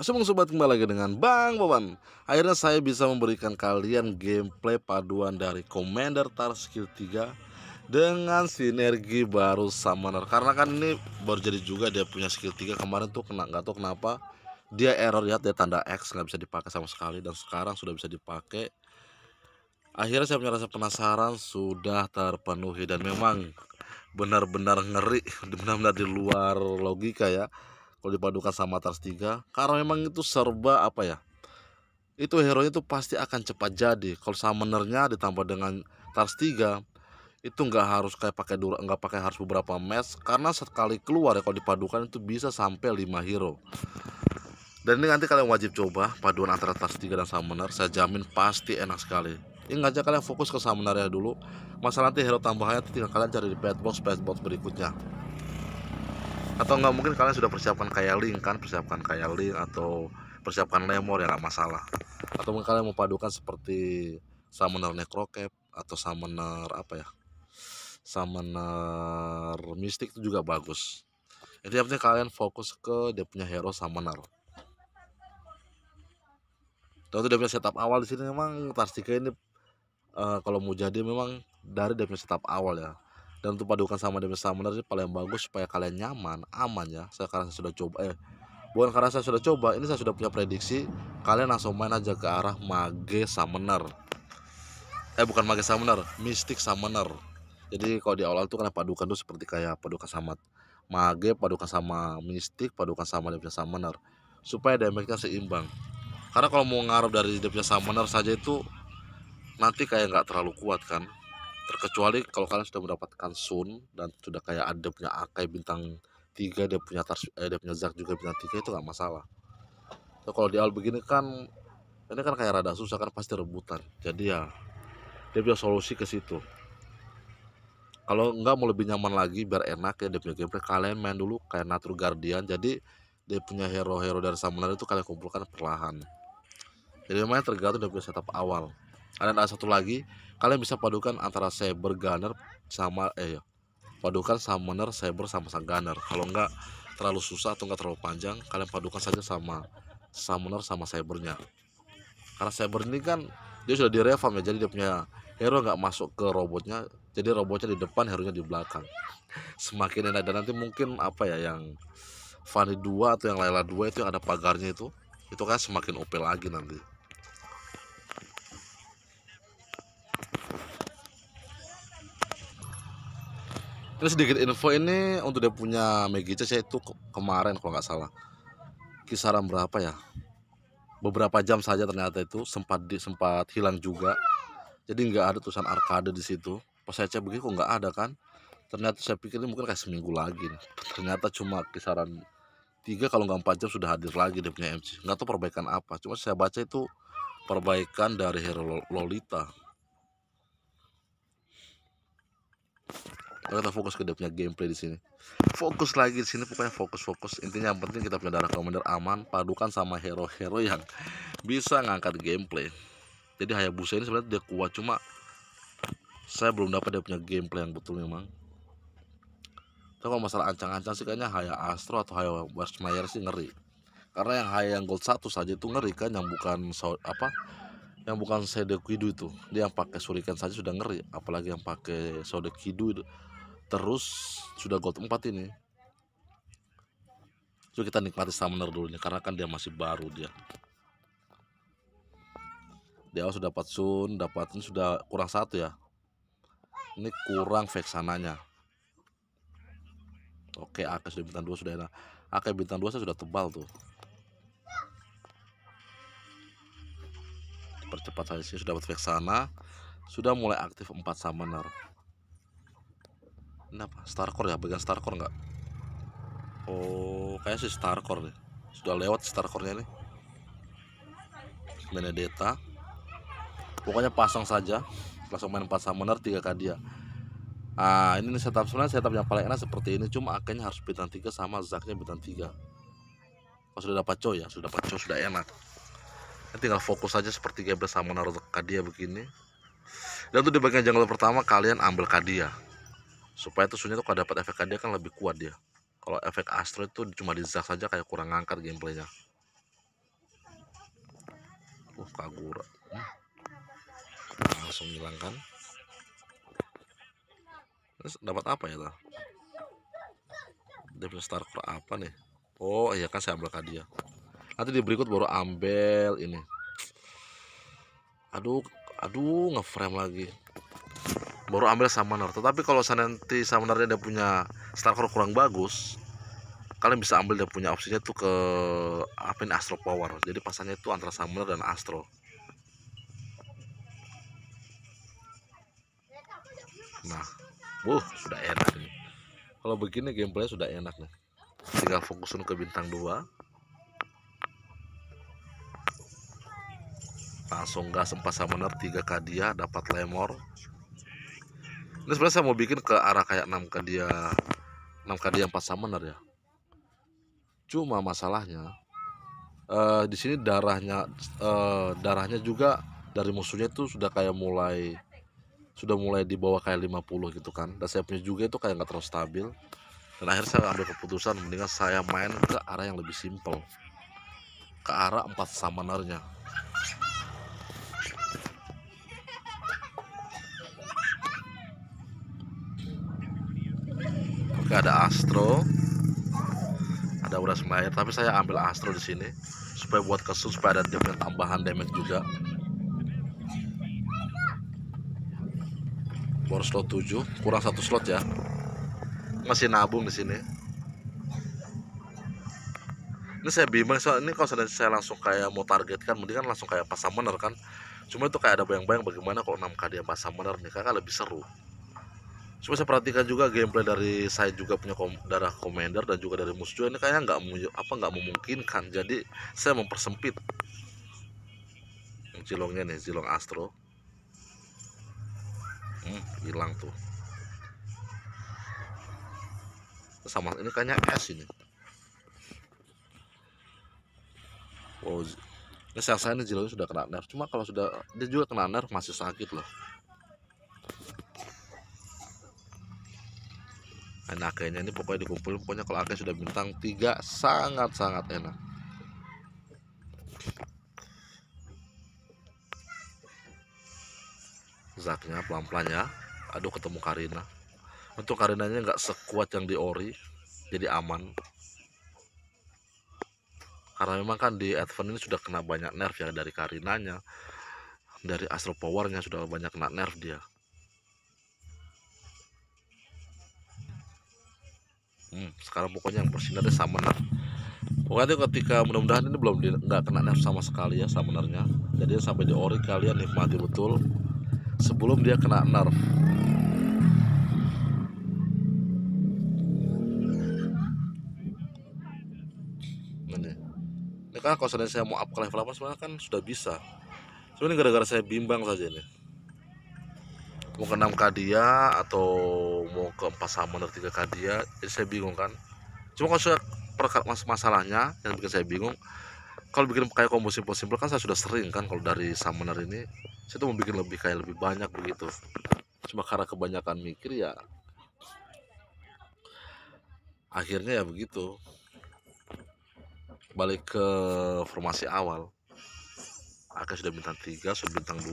Assalamualaikum sobat kembali lagi dengan Bang Pawan. Akhirnya saya bisa memberikan kalian gameplay paduan dari Commander Tar Skill 3 Dengan sinergi baru Summoner Karena kan ini baru jadi juga dia punya skill 3 Kemarin tuh kena nggak tahu kenapa Dia error lihat dia tanda X nggak bisa dipakai sama sekali Dan sekarang sudah bisa dipakai Akhirnya saya punya rasa penasaran sudah terpenuhi Dan memang benar-benar ngeri Benar-benar di luar logika ya kalau dipadukan sama Tars 3 karena memang itu serba apa ya itu hero itu pasti akan cepat jadi kalau summonernya ditambah dengan Tars 3 itu nggak harus kayak pakai dur, nggak pakai harus beberapa match karena sekali keluar ya kalau dipadukan itu bisa sampai 5 hero dan ini nanti kalian wajib coba paduan antara Tars 3 dan summoner saya jamin pasti enak sekali ini aja kalian fokus ke summonernya dulu masa nanti hero tambahannya tinggal kalian cari di petbox, box berikutnya atau nggak mungkin kalian sudah persiapkan kayak link kan persiapkan kayak link atau persiapkan lemor ya nggak masalah atau mungkin kalian mau padukan seperti summoner necrocap atau summoner apa ya summoner mystic itu juga bagus jadi artinya kalian fokus ke dia punya hero summoner Tentu dia punya setup awal di sini memang Tarsika ini uh, kalau mau jadi memang dari dia punya setup awal ya dan untuk padukan sama demi summoner ini paling bagus supaya kalian nyaman aman ya saya saya sudah coba eh bukan karena saya sudah coba ini saya sudah punya prediksi kalian langsung main aja ke arah mage summoner eh bukan mage summoner mystic summoner jadi kalau di awal tuh kalian padukan tuh seperti kayak padukan sama mage padukan sama mystic padukan sama demi summoner supaya damage-nya seimbang karena kalau mau ngarep dari demi summoner saja itu nanti kayak nggak terlalu kuat kan terkecuali kalau kalian sudah mendapatkan Sun dan sudah kayak ada punya Akai bintang 3 dia punya Tars eh, dia punya Zak juga bintang 3 itu nggak masalah so, kalau di awal begini kan ini kan kayak rada susah kan pasti rebutan jadi ya dia punya solusi ke situ kalau nggak mau lebih nyaman lagi biar enak ya dia punya gameplay kalian main dulu kayak natural Guardian jadi dia punya hero-hero dari summoner itu kalian kumpulkan perlahan jadi memang tergantung dia punya setup awal dan ada satu lagi kalian bisa padukan antara cyber gunner sama eh padukan summoner saber sama sang gunner kalau enggak terlalu susah atau enggak terlalu panjang kalian padukan saja sama summoner sama cybernya karena cyber ini kan dia sudah di ya jadi dia punya hero enggak masuk ke robotnya jadi robotnya di depan hero nya di belakang semakin enak dan nanti mungkin apa ya yang Fanny 2 atau yang Layla 2 itu yang ada pagarnya itu itu kan semakin OP lagi nanti Ini sedikit info ini untuk dia punya Megice saya itu kemarin kalau nggak salah kisaran berapa ya? Beberapa jam saja ternyata itu sempat di, sempat hilang juga. Jadi nggak ada tulisan arcade di situ. Pas saya cek begini kok nggak ada kan? Ternyata saya pikir ini mungkin kayak seminggu lagi. Ternyata cuma kisaran tiga kalau nggak empat jam sudah hadir lagi dia punya MC. Nggak tahu perbaikan apa. Cuma saya baca itu perbaikan dari Hero Lolita kita fokus ke dia gameplay di sini. Fokus lagi di sini pokoknya fokus fokus. Intinya yang penting kita punya darah komander aman, padukan sama hero-hero yang bisa ngangkat gameplay. Jadi Hayabusa ini sebenarnya dia kuat cuma saya belum dapat dia punya gameplay yang betul memang. Tapi kalau masalah ancang-ancang sih kayaknya Haya Astro atau Haya Westmeyer sih ngeri. Karena yang Haya yang gold satu saja itu ngeri kan yang bukan apa yang bukan Sodekidu itu dia yang pakai suriken saja sudah ngeri apalagi yang pakai Sodekidu itu terus sudah gold 4 ini coba kita nikmati summoner dulu nih karena kan dia masih baru dia Dia sudah dapat sun dapat sudah kurang satu ya ini kurang vexananya oke ak sudah bintang 2 sudah enak ak bintang dua saya sudah tebal tuh percepat saja sih sudah dapat vexana sudah mulai aktif empat summoner Kenapa? Starcore ya? Bagian Starcore nggak? Oh, kayak sih Starcore nih. Sudah lewat Starcore-nya nih. Benedetta. Pokoknya pasang saja. Langsung main pasang benar 3 kadia. Ah, ini setup sebenarnya setup yang paling enak seperti ini cuma akhirnya harus bintang tiga sama zaknya bintang tiga. oh, sudah dapat cow ya, sudah dapat cow sudah enak. Ini tinggal fokus saja seperti Gabriel sama Naruto Kadia begini. Dan tuh di bagian jungle pertama kalian ambil Kadia supaya tuh Sunnya tuh kalau dapat efek kan dia kan lebih kuat dia kalau efek Astro itu cuma di zag saja kayak kurang ngangkat gameplaynya uh Kagura hmm. langsung hilangkan terus dapat apa ya tuh dia star kurang apa nih oh iya kan saya ambil dia nanti di berikut baru ambil ini aduh aduh ngeframe lagi baru ambil summoner tetapi kalau nanti summoner dia punya starcore kurang bagus kalian bisa ambil dia punya opsinya tuh ke apa ini astro power jadi pasannya itu antara summoner dan astro nah wuh sudah enak nih kalau begini gameplay sudah enak nih tinggal fokusin ke bintang 2 langsung gas 4 summoner 3 kadia dapat lemor ini sebenarnya saya mau bikin ke arah kayak 6 ke dia 6 ke dia 4 summoner ya cuma masalahnya uh, di sini darahnya uh, darahnya juga dari musuhnya itu sudah kayak mulai sudah mulai di bawah kayak 50 gitu kan dan saya punya juga itu kayak nggak terlalu stabil dan akhirnya saya ambil keputusan mendingan saya main ke arah yang lebih simple ke arah empat summonernya juga ada Astro ada uras air tapi saya ambil Astro di sini supaya buat kesus supaya ada damage tambahan damage juga baru slot 7 kurang satu slot ya masih nabung di sini ini saya bimbang soal ini kalau saya langsung kayak mau targetkan mendingan langsung kayak pasang bener kan cuma itu kayak ada bayang-bayang bagaimana kalau 6k dia pasang bener nih kakak lebih seru cuma saya perhatikan juga gameplay dari saya juga punya kom darah commander dan juga dari musuh ini kayaknya nggak apa nggak memungkinkan. Jadi saya mempersempit cilongnya nih, cilong Astro. Hmm, hilang tuh. Sama ini kayaknya S ini. Wow, ini saya ini cilongnya sudah kena nerf. Cuma kalau sudah dia juga kena nerf masih sakit loh. Nah akhirnya ini pokoknya dikumpul, Pokoknya kalau akhirnya sudah bintang 3 Sangat-sangat enak Zaknya pelan-pelan ya Aduh ketemu Karina Untuk Karinanya nggak sekuat yang di ori Jadi aman Karena memang kan di Advent ini sudah kena banyak nerf ya Dari Karinanya Dari Astro Powernya sudah banyak kena nerf dia hmm, sekarang pokoknya yang bersinar sama samener pokoknya itu ketika mudah-mudahan ini belum nggak kena nerf sama sekali ya samenernya jadi sampai di ori kalian ya, nikmati betul sebelum dia kena nerf ya? ini ini kan kalau saya mau up ke level 8 sebenarnya kan sudah bisa sebenarnya gara-gara saya bimbang saja ini mau ke 6 kadia atau mau ke empat sama atau 3 kadia jadi saya bingung kan cuma kalau sudah perkat mas masalahnya yang bikin saya bingung kalau bikin kayak combo simple simple kan saya sudah sering kan kalau dari samener ini saya tuh mau bikin lebih kayak lebih banyak begitu cuma karena kebanyakan mikir ya akhirnya ya begitu balik ke formasi awal akhirnya sudah bintang tiga, sudah bintang 2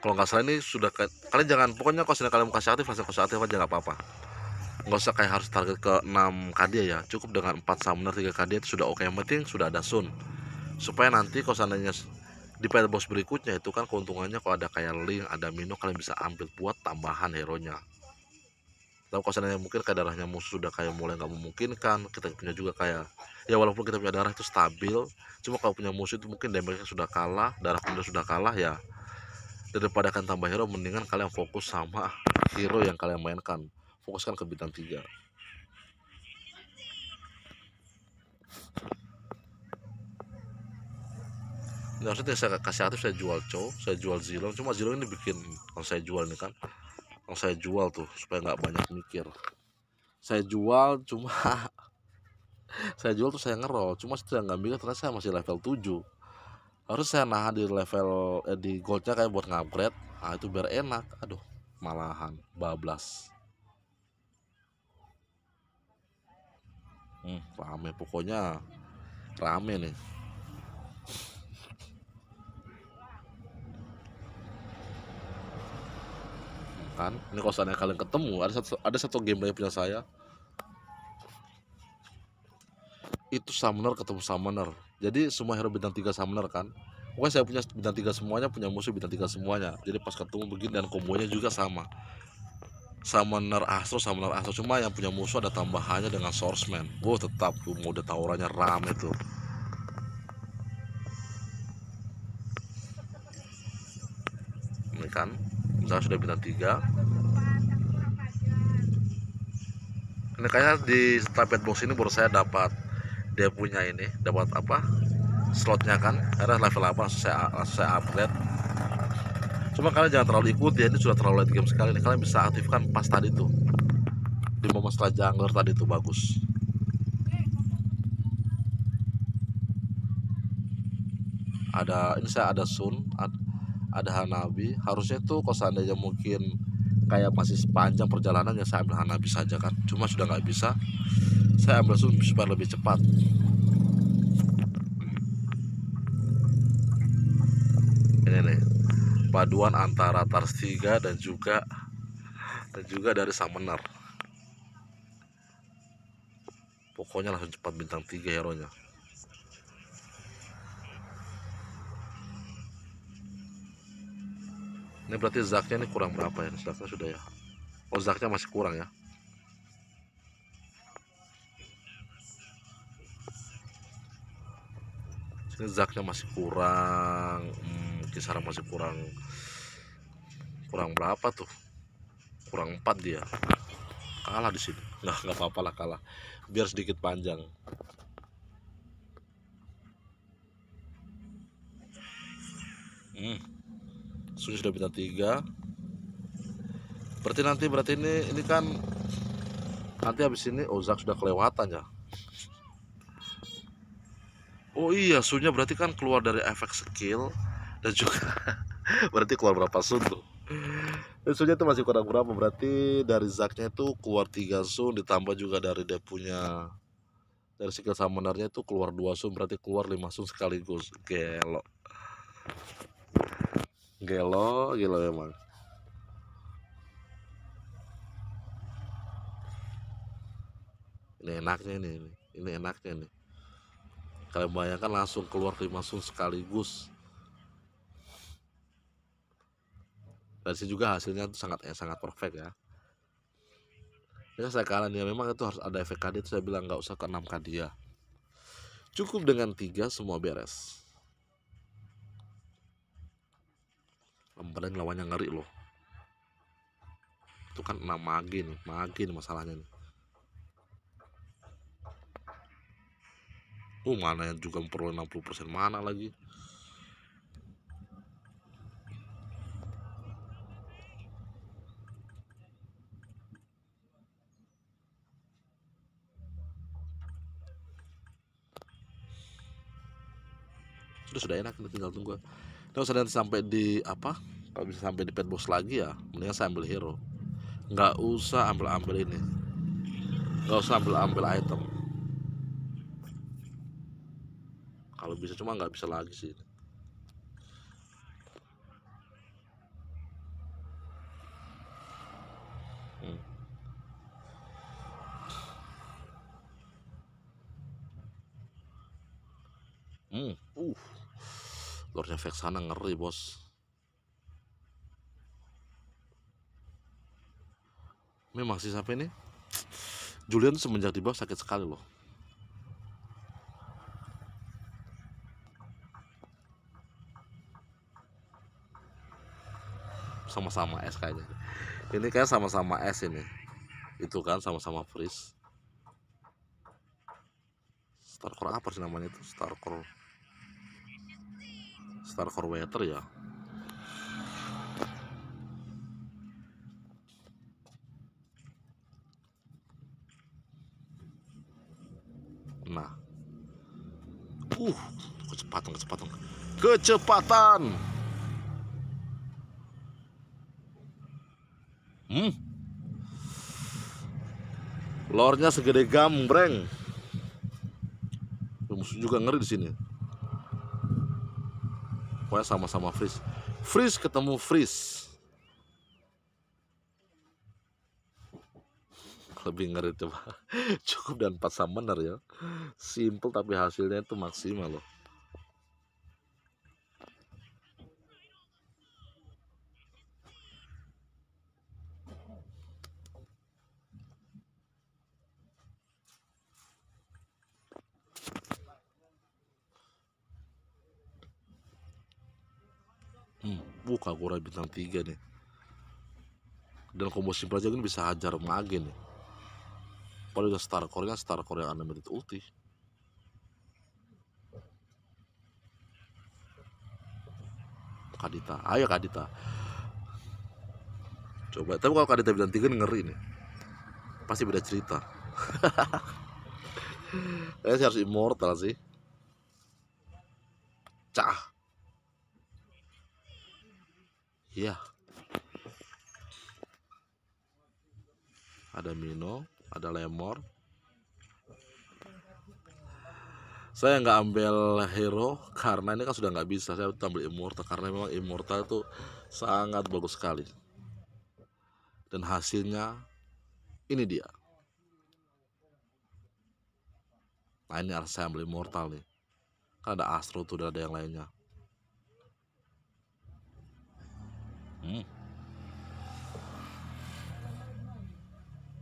kalau nggak salah ini sudah kalian jangan pokoknya kalau sudah kalian mau kasih aktif langsung kasih aktif aja nggak apa-apa nggak usah kayak harus target ke 6 KD ya cukup dengan 4 summoner 3 KD itu sudah oke yang penting sudah ada sun supaya nanti kalau seandainya di pet boss berikutnya itu kan keuntungannya kalau ada kayak link ada mino kalian bisa ambil buat tambahan hero nya tapi kalau seandainya mungkin kayak darahnya musuh sudah kayak mulai nggak memungkinkan kita punya juga kayak ya walaupun kita punya darah itu stabil cuma kalau punya musuh itu mungkin damage-nya sudah kalah darah pun sudah kalah ya daripada kalian tambah hero mendingan kalian fokus sama hero yang kalian mainkan fokuskan ke bintang 3 ini maksudnya saya kasih aktif saya jual cow saya jual zilong cuma zilong ini bikin yang saya jual ini kan yang saya jual tuh supaya nggak banyak mikir saya jual cuma saya jual tuh saya ngerol cuma setelah nggak mikir ternyata saya masih level 7 harus saya nahan di level eh, di goldnya kayak buat ngupgrade ah itu biar enak aduh malahan bablas hmm, rame pokoknya rame nih kan ini kalau seandainya kalian ketemu ada satu ada satu gameplay punya saya itu summoner ketemu summoner jadi semua hero bintang 3 summoner kan pokoknya saya punya bintang 3 semuanya punya musuh bintang 3 semuanya jadi pas ketemu begini dan kombonya juga sama summoner astro summoner astro cuma yang punya musuh ada tambahannya dengan swordsman wow tetap tuh mode tawurannya rame tuh ini kan misalnya sudah bintang 3 ini kayaknya di stapet box ini baru saya dapat dia punya ini dapat apa slotnya kan akhirnya level apa saya, saya upgrade cuma kalian jangan terlalu ikut ya ini sudah terlalu late game sekali ini kalian bisa aktifkan pas tadi tuh di momen setelah jungler tadi tuh bagus ada ini saya ada Sun ada, Hanabi harusnya tuh kalau seandainya mungkin kayak masih sepanjang perjalanan ya saya ambil Hanabi saja kan cuma sudah nggak bisa saya ambil supaya lebih cepat ini nih paduan antara Tars 3 dan juga dan juga dari Summoner pokoknya langsung cepat bintang 3 hero ya, nya ini berarti zaknya ini kurang berapa ya zaknya sudah ya oh zaknya masih kurang ya zaknya masih kurang hmm, kisaran masih kurang kurang berapa tuh kurang 4 dia kalah di sini nah nggak apa-apa lah kalah biar sedikit panjang hmm. Sunyi sudah bintang 3 berarti nanti berarti ini ini kan nanti habis ini Ozak sudah kelewatan ya oh iya sunya berarti kan keluar dari efek skill dan juga berarti keluar berapa sun tuh dan eh, itu masih kurang berapa berarti dari zaknya itu keluar tiga sun ditambah juga dari dia punya dari skill summonernya itu keluar dua sun berarti keluar lima sun sekaligus gelo gelo gelo emang ini enaknya nih ini enaknya nih Kalian bayangkan langsung keluar lima sun sekaligus. dan sih juga hasilnya itu sangat eh, sangat perfect ya. Ya saya kalian ya memang itu harus ada efek KD itu saya bilang nggak usah ke 6 KD ya. Cukup dengan tiga semua beres. Lembaran lawannya ngeri loh. Itu kan 6 mage nih, masalahnya nih. oh mana yang juga memperoleh 60% persen mana lagi sudah sudah enak tinggal tunggu kalau saya nanti sampai di apa kalau bisa sampai di pet box lagi ya mendingan saya ambil hero nggak usah ambil ambil ini nggak usah ambil ambil item kalau bisa cuma nggak bisa lagi sih hmm. Hmm, uh. efek sana ngeri, Bos. Memang sih sampai ini Julian semenjak di bawah sakit sekali loh. sama-sama es kayaknya ini kayak sama-sama es ini itu kan sama-sama freeze Starcore apa sih namanya itu Starcore Starcore Weather ya nah uh kecepatan kecepatan kecepatan Hmm. Lornya segede gambreng. Musuh juga ngeri di sini. Pokoknya sama-sama freeze. Freeze ketemu freeze. Lebih ngeri coba. Cukup dan empat summoner ya. Simple tapi hasilnya itu maksimal loh. Wuh Kagura bintang 3 nih dan combo simple aja ini kan bisa hajar mage nih paling udah star core nya kan, star core yang unlimited ulti Kadita ayo Kadita coba tapi kalau Kadita bintang 3 ngeri nih pasti beda cerita kayaknya eh, harus immortal sih cah ya ada mino ada lemor saya nggak ambil hero karena ini kan sudah nggak bisa saya ambil immortal karena memang immortal itu sangat bagus sekali dan hasilnya ini dia nah ini harus saya ambil immortal nih kan ada astro tuh ada yang lainnya Hmm.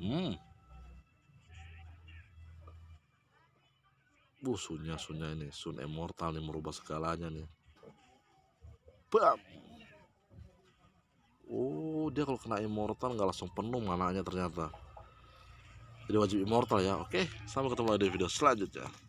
Hmm. Bu sunya ini Sun Immortal ini merubah segalanya nih. Bam. Oh dia kalau kena Immortal nggak langsung penuh mananya ternyata. Jadi wajib Immortal ya. Oke sampai ketemu lagi di video selanjutnya.